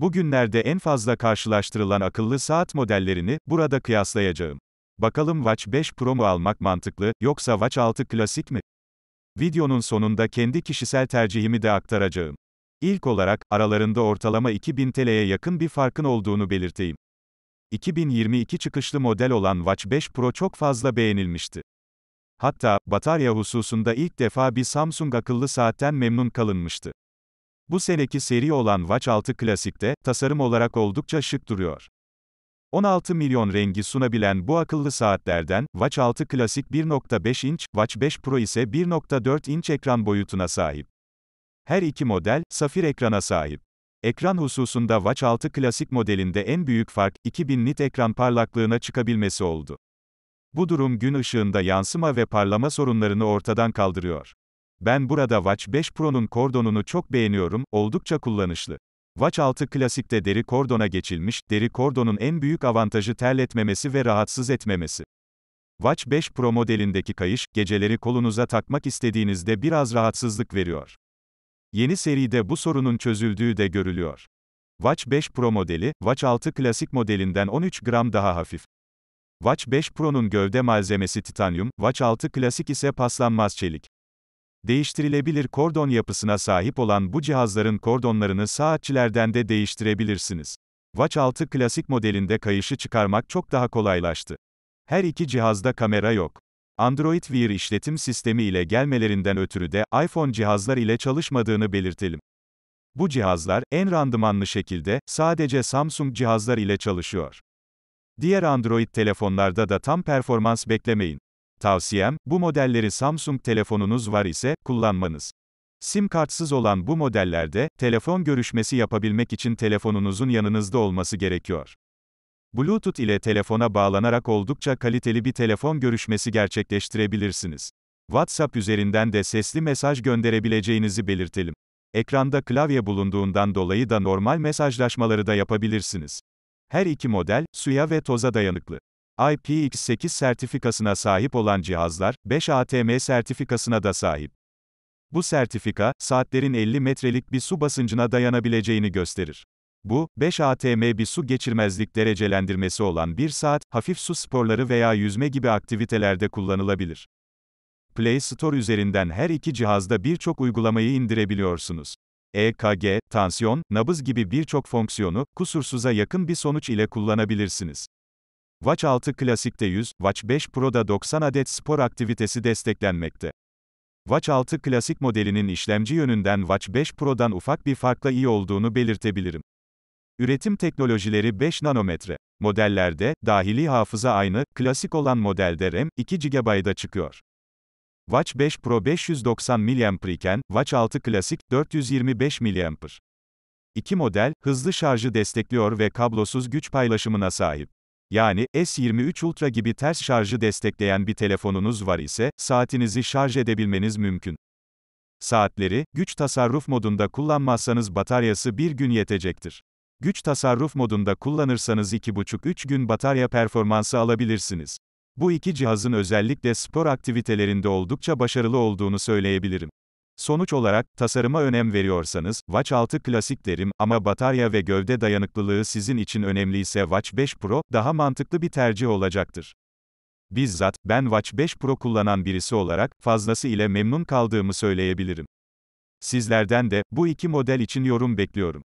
Bugünlerde en fazla karşılaştırılan akıllı saat modellerini burada kıyaslayacağım. Bakalım Watch 5 Pro mu almak mantıklı, yoksa Watch 6 klasik mi? Videonun sonunda kendi kişisel tercihimi de aktaracağım. İlk olarak, aralarında ortalama 2000 TL'ye yakın bir farkın olduğunu belirteyim. 2022 çıkışlı model olan Watch 5 Pro çok fazla beğenilmişti. Hatta, batarya hususunda ilk defa bir Samsung akıllı saatten memnun kalınmıştı. Bu seneki seri olan Watch 6 klasikte tasarım olarak oldukça şık duruyor. 16 milyon rengi sunabilen bu akıllı saatlerden, Watch 6 klasik 1.5 inç, Watch 5 Pro ise 1.4 inç ekran boyutuna sahip. Her iki model, safir ekrana sahip. Ekran hususunda Watch 6 klasik modelinde en büyük fark, 2000 nit ekran parlaklığına çıkabilmesi oldu. Bu durum gün ışığında yansıma ve parlama sorunlarını ortadan kaldırıyor. Ben burada Watch 5 Pro'nun kordonunu çok beğeniyorum, oldukça kullanışlı. Watch 6 klasikte deri kordona geçilmiş, deri kordonun en büyük avantajı terletmemesi ve rahatsız etmemesi. Watch 5 Pro modelindeki kayış, geceleri kolunuza takmak istediğinizde biraz rahatsızlık veriyor. Yeni seride bu sorunun çözüldüğü de görülüyor. Watch 5 Pro modeli, Watch 6 klasik modelinden 13 gram daha hafif. Watch 5 Pro'nun gövde malzemesi titanyum, Watch 6 klasik ise paslanmaz çelik. Değiştirilebilir kordon yapısına sahip olan bu cihazların kordonlarını saatçilerden de değiştirebilirsiniz. Watch 6 klasik modelinde kayışı çıkarmak çok daha kolaylaştı. Her iki cihazda kamera yok. Android Wear işletim sistemi ile gelmelerinden ötürü de iPhone cihazlar ile çalışmadığını belirtelim. Bu cihazlar en randımanlı şekilde sadece Samsung cihazlar ile çalışıyor. Diğer Android telefonlarda da tam performans beklemeyin. Tavsiyem, bu modelleri Samsung telefonunuz var ise, kullanmanız. SIM kartsız olan bu modellerde, telefon görüşmesi yapabilmek için telefonunuzun yanınızda olması gerekiyor. Bluetooth ile telefona bağlanarak oldukça kaliteli bir telefon görüşmesi gerçekleştirebilirsiniz. WhatsApp üzerinden de sesli mesaj gönderebileceğinizi belirtelim. Ekranda klavye bulunduğundan dolayı da normal mesajlaşmaları da yapabilirsiniz. Her iki model, suya ve toza dayanıklı. IPX8 sertifikasına sahip olan cihazlar, 5 ATM sertifikasına da sahip. Bu sertifika, saatlerin 50 metrelik bir su basıncına dayanabileceğini gösterir. Bu, 5 ATM bir su geçirmezlik derecelendirmesi olan 1 saat, hafif su sporları veya yüzme gibi aktivitelerde kullanılabilir. Play Store üzerinden her iki cihazda birçok uygulamayı indirebiliyorsunuz. EKG, tansiyon, nabız gibi birçok fonksiyonu, kusursuza yakın bir sonuç ile kullanabilirsiniz. Watch 6 Classic'te 100, Watch 5 Pro'da 90 adet spor aktivitesi desteklenmekte. Watch 6 Klasik modelinin işlemci yönünden Watch 5 Pro'dan ufak bir farkla iyi olduğunu belirtebilirim. Üretim teknolojileri 5 nanometre. Modellerde, dahili hafıza aynı, klasik olan modelde RAM, 2 GB'da çıkıyor. Watch 5 Pro 590 mAh iken, Watch 6 Klasik, 425 mAh. İki model, hızlı şarjı destekliyor ve kablosuz güç paylaşımına sahip. Yani, S23 Ultra gibi ters şarjı destekleyen bir telefonunuz var ise, saatinizi şarj edebilmeniz mümkün. Saatleri, güç tasarruf modunda kullanmazsanız bataryası bir gün yetecektir. Güç tasarruf modunda kullanırsanız 2,5-3 gün batarya performansı alabilirsiniz. Bu iki cihazın özellikle spor aktivitelerinde oldukça başarılı olduğunu söyleyebilirim. Sonuç olarak, tasarıma önem veriyorsanız, Watch 6 klasik derim ama batarya ve gövde dayanıklılığı sizin için önemliyse Watch 5 Pro, daha mantıklı bir tercih olacaktır. Bizzat, ben Watch 5 Pro kullanan birisi olarak, fazlası ile memnun kaldığımı söyleyebilirim. Sizlerden de, bu iki model için yorum bekliyorum.